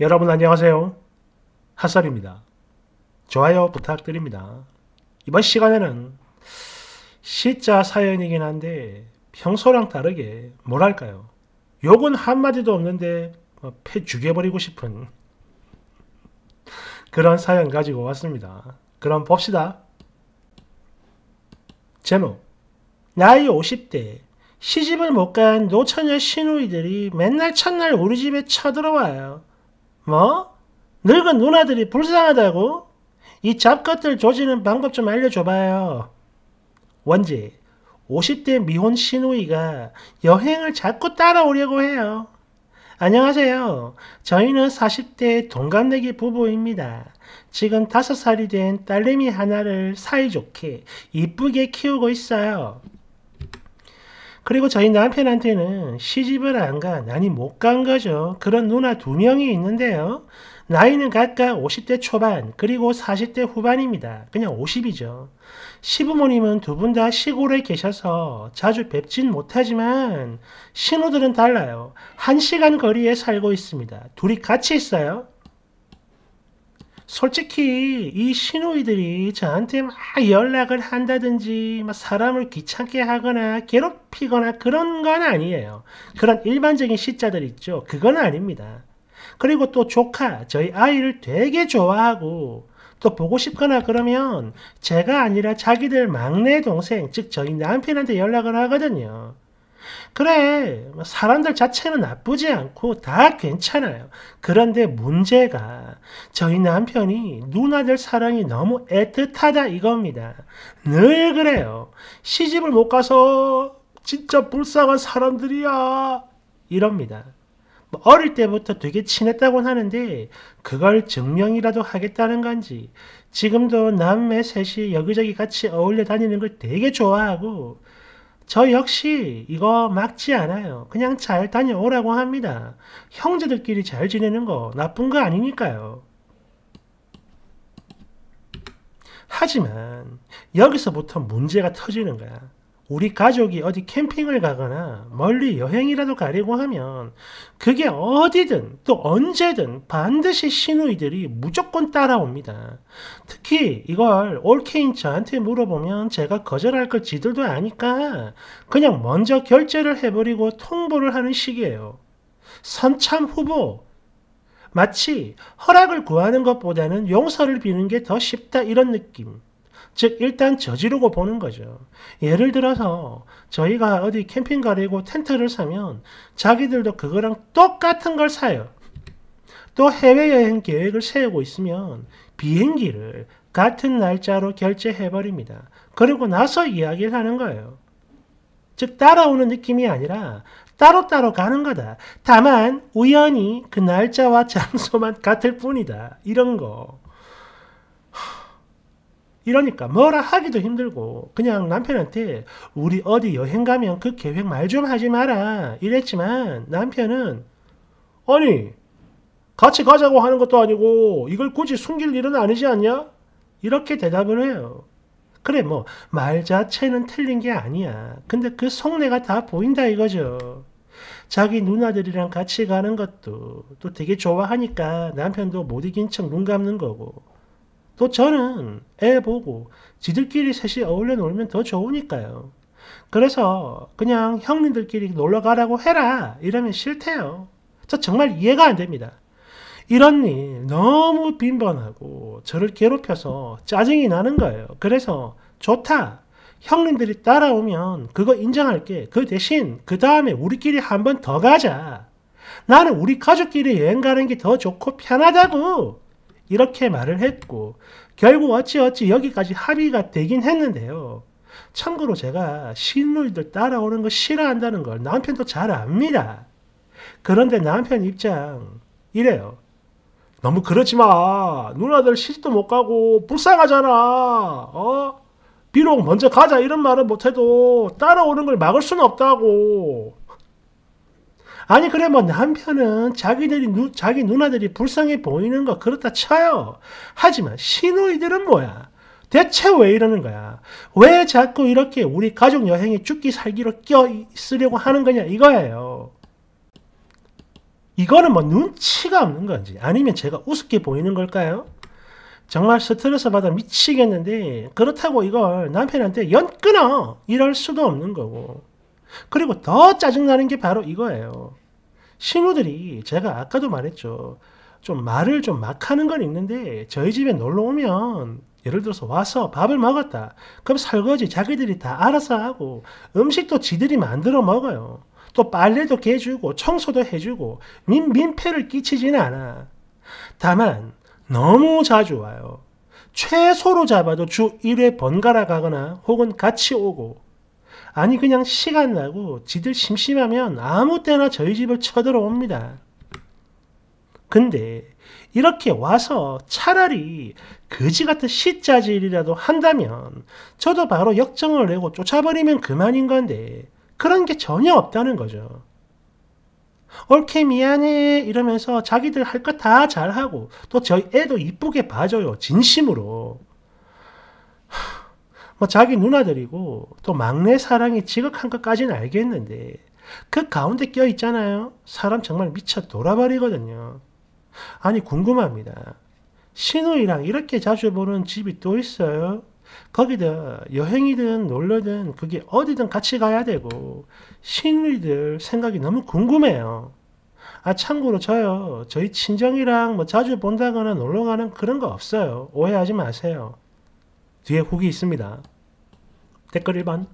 여러분 안녕하세요. 핫설입니다. 좋아요 부탁드립니다. 이번 시간에는 시자 사연이긴 한데 평소랑 다르게 뭐랄까요. 욕은 한마디도 없는데 패 뭐 죽여버리고 싶은 그런 사연 가지고 왔습니다. 그럼 봅시다. 제목 나이 50대 시집을 못 간 노처녀 시누이들이 맨날 첫날 우리 집에 쳐들어와요. 뭐? 늙은 누나들이 불쌍하다고? 이 잡것들 조지는 방법 좀 알려줘봐요. 원지, 50대 미혼 시누이가 여행을 자꾸 따라오려고 해요. 안녕하세요. 저희는 40대 동갑내기 부부입니다. 지금 5살이 된 딸내미 하나를 사이좋게 이쁘게 키우고 있어요. 그리고 저희 남편한테는 시집을 안 간, 아니 못 간 거죠. 그런 누나 두 명이 있는데요. 나이는 각각 50대 초반, 그리고 40대 후반입니다. 그냥 50이죠. 시부모님은 두 분 다 시골에 계셔서 자주 뵙진 못하지만 신우들은 달라요. 한 시간 거리에 살고 있습니다. 둘이 같이 있어요. 솔직히 이 신우이들이 저한테 막 연락을 한다든지 막 사람을 귀찮게 하거나 괴롭히거나 그런 건 아니에요. 그런 일반적인 시자들 있죠. 그건 아닙니다. 그리고 또 조카, 저희 아이를 되게 좋아하고 또 보고 싶거나 그러면 제가 아니라 자기들 막내 동생, 즉 저희 남편한테 연락을 하거든요. 그래 뭐 사람들 자체는 나쁘지 않고 다 괜찮아요. 그런데 문제가 저희 남편이 누나들 사랑이 너무 애틋하다 이겁니다. 늘 그래요. 시집을 못 가서 진짜 불쌍한 사람들이야 이럽니다. 뭐 어릴 때부터 되게 친했다곤 하는데 그걸 증명이라도 하겠다는 건지 지금도 남매 셋이 여기저기 같이 어울려 다니는 걸 되게 좋아하고 저 역시 이거 막지 않아요. 그냥 잘 다녀오라고 합니다. 형제들끼리 잘 지내는 거 나쁜 거 아니니까요. 하지만 여기서부터 문제가 터지는 거야. 우리 가족이 어디 캠핑을 가거나 멀리 여행이라도 가려고 하면 그게 어디든 또 언제든 반드시 시누이들이 무조건 따라옵니다. 특히 이걸 올케인 저한테 물어보면 제가 거절할 걸 지들도 아니까 그냥 먼저 결제를 해버리고 통보를 하는 식이에요. 선참 후보, 마치 허락을 구하는 것보다는 용서를 비는 게 더 쉽다 이런 느낌. 즉 일단 저지르고 보는 거죠. 예를 들어서 저희가 어디 캠핑 가려고 텐트를 사면 자기들도 그거랑 똑같은 걸 사요. 또 해외여행 계획을 세우고 있으면 비행기를 같은 날짜로 결제해버립니다. 그리고 나서 이야기를 하는 거예요. 즉 따라오는 느낌이 아니라 따로따로 가는 거다. 다만 우연히 그 날짜와 장소만 같을 뿐이다. 이런 거. 이러니까 뭐라 하기도 힘들고 그냥 남편한테 우리 어디 여행 가면 그 계획 말 좀 하지 마라 이랬지만 남편은 아니 같이 가자고 하는 것도 아니고 이걸 굳이 숨길 일은 아니지 않냐? 이렇게 대답을 해요. 그래 뭐 말 자체는 틀린 게 아니야. 근데 그 속내가 다 보인다 이거죠. 자기 누나들이랑 같이 가는 것도 또 되게 좋아하니까 남편도 못 이긴 척 눈 감는 거고 또 저는 애 보고 지들끼리 셋이 어울려 놀면 더 좋으니까요. 그래서 그냥 형님들끼리 놀러 가라고 해라 이러면 싫대요. 저 정말 이해가 안 됩니다. 이런 일 너무 빈번하고 저를 괴롭혀서 짜증이 나는 거예요. 그래서 좋다. 형님들이 따라오면 그거 인정할게. 그 대신 그 다음에 우리끼리 한 번 더 가자. 나는 우리 가족끼리 여행 가는 게 더 좋고 편하다고. 이렇게 말을 했고 결국 어찌어찌 여기까지 합의가 되긴 했는데요. 참고로 제가 신이들 따라오는 거 싫어한다는 걸 남편도 잘 압니다. 그런데 남편 입장 이래요. 너무 그러지 마. 누나들 시집도 못 가고 불쌍하잖아. 어? 비록 먼저 가자 이런 말은 못해도 따라오는 걸 막을 수는 없다고. 아니 그래 뭐 남편은 자기들이 누, 자기 누나들이 불쌍해 보이는 거 그렇다 쳐요. 하지만 시누이들은 뭐야? 대체 왜 이러는 거야? 왜 자꾸 이렇게 우리 가족 여행에 죽기 살기로 껴있으려고 하는 거냐 이거예요. 이거는 뭐 눈치가 없는 건지 아니면 제가 우습게 보이는 걸까요? 정말 스트레스 받아 미치겠는데 그렇다고 이걸 남편한테 연 끊어 이럴 수도 없는 거고 그리고 더 짜증나는 게 바로 이거예요. 신우들이 제가 아까도 말했죠. 좀 말을 좀 막 하는 건 있는데 저희 집에 놀러 오면 예를 들어서 와서 밥을 먹었다. 그럼 설거지 자기들이 다 알아서 하고 음식도 지들이 만들어 먹어요. 또 빨래도 개주고 청소도 해주고 민, 민폐를 끼치지는 않아. 다만 너무 자주 와요. 최소로 잡아도 주 1회 번갈아 가거나 혹은 같이 오고 아니 그냥 시간 나고 지들 심심하면 아무 때나 저희 집을 쳐들어옵니다. 근데 이렇게 와서 차라리 거지 같은 시자질이라도 한다면 저도 바로 역정을 내고 쫓아버리면 그만인 건데 그런 게 전혀 없다는 거죠. 올케 미안해 이러면서 자기들 할것다 잘하고 또 저희 애도 이쁘게 봐줘요 진심으로 뭐 자기 누나들이고 또 막내 사랑이 지극한 것까지는 알겠는데 그 가운데 껴 있잖아요. 사람 정말 미쳐 돌아버리거든요. 아니 궁금합니다. 신우이랑 이렇게 자주 보는 집이 또 있어요? 거기다 여행이든 놀러든 그게 어디든 같이 가야 되고 신우이들 생각이 너무 궁금해요. 아 참고로 저요 저희 친정이랑 뭐 자주 본다거나 놀러가는 그런 거 없어요. 오해하지 마세요. 뒤에 훅기 있습니다. 댓글 1번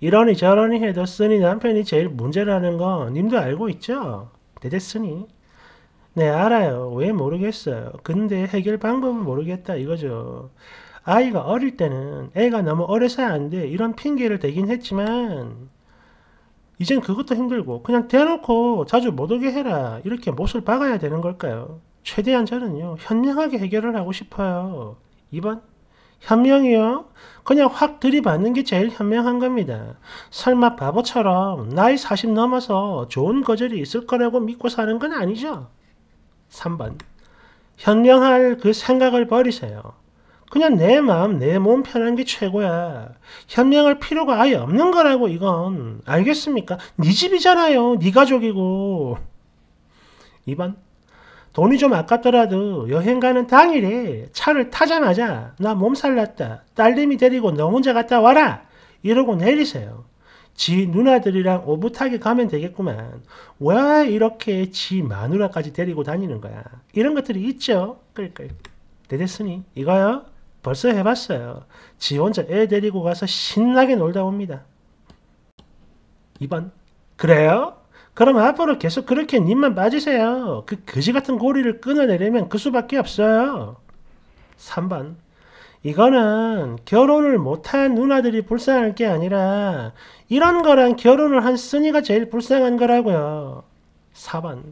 이러니 저러니 해도 쓰니 남편이 제일 문제라는 거 님도 알고 있죠? 대대쓰니 네 알아요. 왜 모르겠어요. 근데 해결 방법을 모르겠다 이거죠. 아이가 어릴 때는 애가 너무 어려서야 안돼 이런 핑계를 대긴 했지만 이젠 그것도 힘들고 그냥 대놓고 자주 못 오게 해라 이렇게 못을 박아야 되는 걸까요? 최대한 저는요 현명하게 해결을 하고 싶어요. 2번 현명이요? 그냥 확 들이받는 게 제일 현명한 겁니다. 설마 바보처럼 나이 40 넘어서 좋은 거절이 있을 거라고 믿고 사는 건 아니죠. 3번. 현명할 그 생각을 버리세요. 그냥 내 마음, 내 몸 편한 게 최고야. 현명할 필요가 아예 없는 거라고 이건 알겠습니까? 네 집이잖아요. 네 가족이고. 2번. 돈이 좀 아깝더라도 여행 가는 당일에 차를 타자마자 나 몸살 났다. 딸내미 데리고 너 혼자 갔다 와라. 이러고 내리세요. 지 누나들이랑 오붓하게 가면 되겠구만. 왜 이렇게 지 마누라까지 데리고 다니는 거야. 이런 것들이 있죠. 끌끌. 대대스니 이거요? 벌써 해봤어요. 지 혼자 애 데리고 가서 신나게 놀다 옵니다. 2번. 그래요? 그럼 앞으로 계속 그렇게 님만 빠지세요. 그 거지 같은 고리를 끊어내려면 그 수밖에 없어요. 3번. 이거는 결혼을 못한 누나들이 불쌍할 게 아니라 이런 거랑 결혼을 한 쓰니가 제일 불쌍한 거라고요. 4번.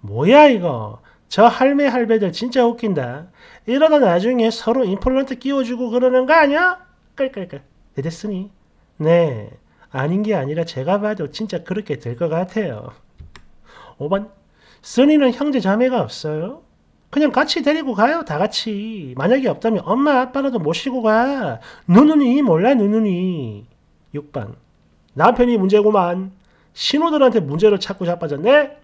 뭐야 이거. 저 할매 할배들 진짜 웃긴다. 이러다 나중에 서로 임플란트 끼워주고 그러는 거 아니야? 끌끌끌. 내 됐으니. 네. 아닌 게 아니라 제가 봐도 진짜 그렇게 될 것 같아요. 5번 써니는 형제 자매가 없어요? 그냥 같이 데리고 가요. 다 같이. 만약에 없다면 엄마 아빠라도 모시고 가. 누누이 몰라 누누이. 6번 남편이 문제고만 신호들한테 문제를 찾고 자빠졌네?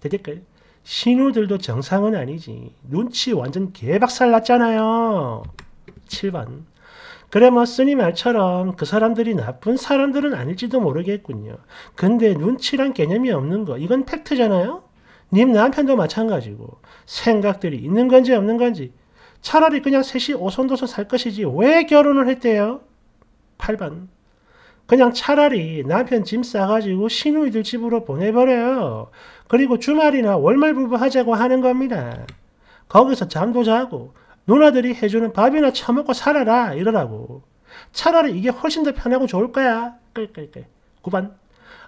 대댓글 신호들도 정상은 아니지. 눈치 완전 개박살 났잖아요. 7번 그래 뭐 쓰니 말처럼 그 사람들이 나쁜 사람들은 아닐지도 모르겠군요. 근데 눈치란 개념이 없는 거 이건 팩트잖아요. 님 남편도 마찬가지고 생각들이 있는 건지 없는 건지 차라리 그냥 셋이 오손도손 살 것이지 왜 결혼을 했대요? 8번 그냥 차라리 남편 짐 싸가지고 시누이들 집으로 보내버려요. 그리고 주말이나 월말 부부 하자고 하는 겁니다. 거기서 잠도 자고 누나들이 해주는 밥이나 처먹고 살아라 이러라고. 차라리 이게 훨씬 더 편하고 좋을 거야. 끌끌끌. 9번.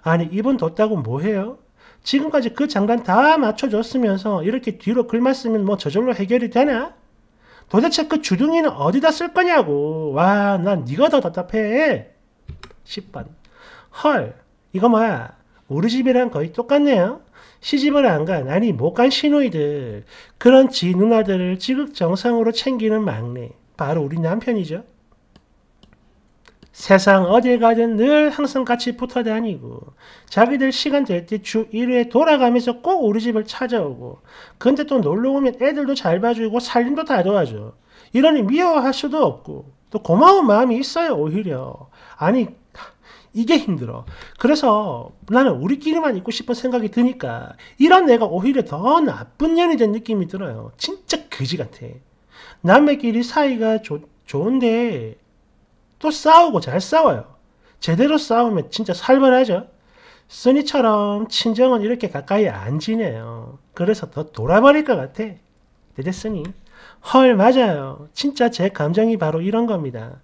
아니 입은 뒀다고 뭐해요? 지금까지 그장관다 맞춰줬으면서 이렇게 뒤로 글만 쓰면 뭐 저절로 해결이 되나? 도대체 그 주둥이는 어디다 쓸 거냐고. 와, 난 네가 더 답답해. 10번. 헐, 이거 뭐야. 우리 집이랑 거의 똑같네요. 시집을 안 간, 아니 못 간 시누이들, 그런 지 누나들을 지극정성으로 챙기는 막내, 바로 우리 남편이죠. 세상 어딜 가든 늘 항상 같이 붙어 다니고, 자기들 시간 될 때 주 1회 돌아가면서 꼭 우리 집을 찾아오고, 근데 또 놀러 오면 애들도 잘 봐주고 살림도 다 도와줘. 이러니 미워할 수도 없고, 또 고마운 마음이 있어요, 오히려. 아니, 이게 힘들어. 그래서 나는 우리끼리만 있고 싶은 생각이 드니까 이런 애가 오히려 더 나쁜 년이 된 느낌이 들어요. 진짜 거지 같아. 남의끼리 사이가 조, 좋은데 또 싸우고 잘 싸워요. 제대로 싸우면 진짜 살벌하죠. 쓰니처럼 친정은 이렇게 가까이 안 지내요. 그래서 더 돌아버릴 것 같아. 대대 쓰니. 헐 맞아요. 진짜 제 감정이 바로 이런 겁니다.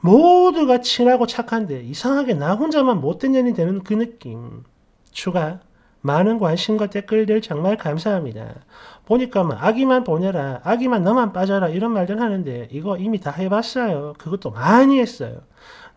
모두가 친하고 착한데 이상하게 나 혼자만 못된 년이 되는 그 느낌. 추가. 많은 관심과 댓글들 정말 감사합니다. 보니까 막 아기만 보내라, 아기만 너만 빠져라 이런 말들 하는데 이거 이미 다 해봤어요. 그것도 많이 했어요.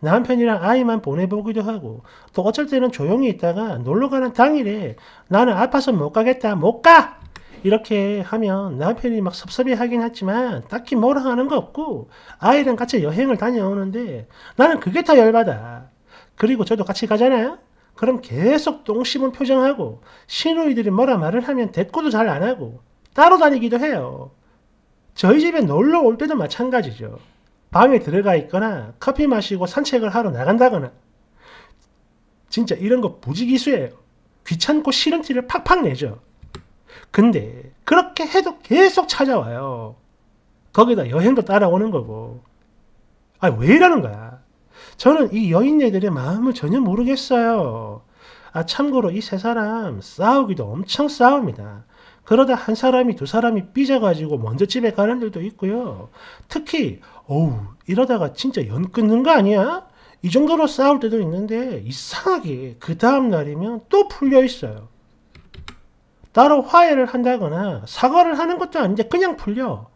남편이랑 아이만 보내보기도 하고 또 어쩔 때는 조용히 있다가 놀러가는 당일에 나는 아파서 못 가겠다, 못 가! 이렇게 하면 남편이 막 섭섭해 하긴 했지만 딱히 뭐라 하는 거 없고 아이랑 같이 여행을 다녀오는데 나는 그게 더 열받아. 그리고 저도 같이 가잖아요. 그럼 계속 똥심은 표정하고 시누이들이 뭐라 말을 하면 대꾸도 잘 안 하고 따로 다니기도 해요. 저희 집에 놀러 올 때도 마찬가지죠. 밤에 들어가 있거나 커피 마시고 산책을 하러 나간다거나 진짜 이런 거 부지기수예요. 귀찮고 싫은 티를 팍팍 내죠. 근데 그렇게 해도 계속 찾아와요. 거기다 여행도 따라오는 거고. 아, 왜 이러는 거야? 저는 이 여인네들의 마음을 전혀 모르겠어요. 아, 참고로 이 세 사람 싸우기도 엄청 싸웁니다. 그러다 한 사람이 두 사람이 삐져가지고 먼저 집에 가는 일도 있고요. 특히, 어우, 이러다가 진짜 연 끊는 거 아니야? 이 정도로 싸울 때도 있는데, 이상하게 그 다음날이면 또 풀려 있어요. 따로 화해를 한다거나 사과를 하는 것도 아닌데 그냥 풀려.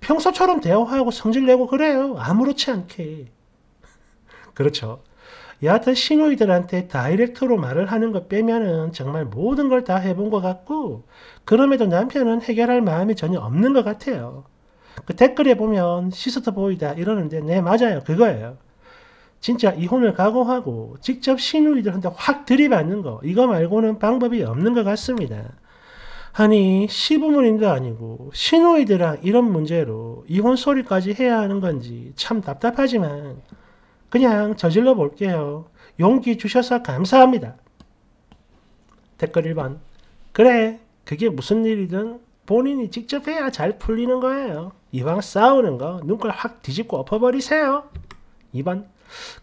평소처럼 대화하고 성질내고 그래요. 아무렇지 않게. 그렇죠. 여하튼 신우이들한테 다이렉트로 말을 하는 것 빼면은 정말 모든 걸 다 해본 것 같고 그럼에도 남편은 해결할 마음이 전혀 없는 것 같아요. 그 댓글에 보면 시스터 보이다 이러는데 네 맞아요 그거예요. 진짜 이혼을 각오하고 직접 신우이들한테 확 들이받는 거 이거 말고는 방법이 없는 것 같습니다. 아니 시부모님도 아니고 시누이들랑 이런 문제로 이혼 소리까지 해야 하는 건지 참 답답하지만 그냥 저질러 볼게요. 용기 주셔서 감사합니다. 댓글 1번 그래 그게 무슨 일이든 본인이 직접 해야 잘 풀리는 거예요. 이왕 싸우는 거 눈깔 확 뒤집고 엎어버리세요. 2번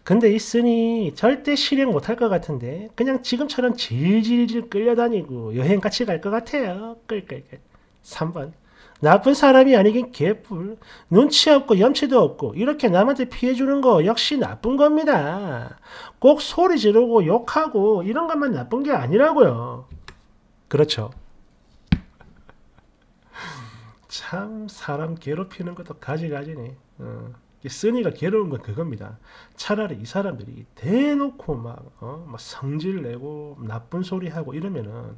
근데 있으니 절대 실행 못할 것 같은데 그냥 지금처럼 질질질 끌려다니고 여행 같이 갈 것 같아요. 끌 끌끌. 3번. 나쁜 사람이 아니긴 개뿔. 눈치 없고 염치도 없고 이렇게 남한테 피해 주는 거 역시 나쁜 겁니다. 꼭 소리 지르고 욕하고 이런 것만 나쁜 게 아니라고요. 그렇죠. 참 사람 괴롭히는 것도 가지가지네. 어. 쓰니가 괴로운 건 그겁니다. 차라리 이 사람들이 대놓고 막, 어? 막 성질 내고 나쁜 소리 하고 이러면은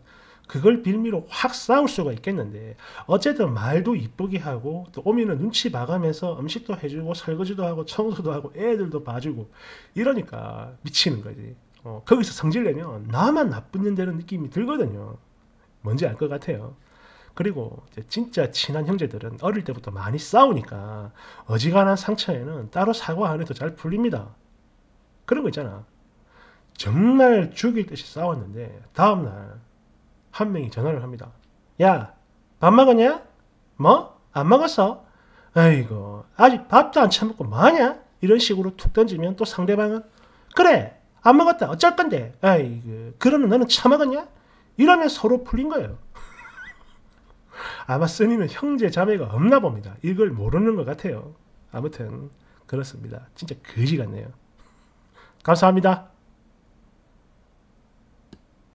그걸 빌미로 확 싸울 수가 있겠는데 어쨌든 말도 이쁘게 하고 또 오면은 눈치 봐가면서 음식도 해주고 설거지도 하고 청소도 하고 애들도 봐주고 이러니까 미치는 거지. 어, 거기서 성질 내면 나만 나쁜 년 되는 느낌이 들거든요. 뭔지 알 것 같아요. 그리고 진짜 친한 형제들은 어릴 때부터 많이 싸우니까 어지간한 상처에는 따로 사과 안 해도 잘 풀립니다. 그런 거 있잖아. 정말 죽일 듯이 싸웠는데 다음날 한 명이 전화를 합니다. 야, 밥 먹었냐? 뭐? 안 먹었어? 아이고, 아직 밥도 안 처먹고 뭐하냐? 이런 식으로 툭 던지면 또 상대방은 그래, 안 먹었다. 어쩔 건데? 아이고, 그러면 너는 처먹었냐? 이러면 서로 풀린 거예요. 아마 스님은 형제 자매가 없나 봅니다. 이걸 모르는 것 같아요. 아무튼 그렇습니다. 진짜 거지 같네요. 감사합니다.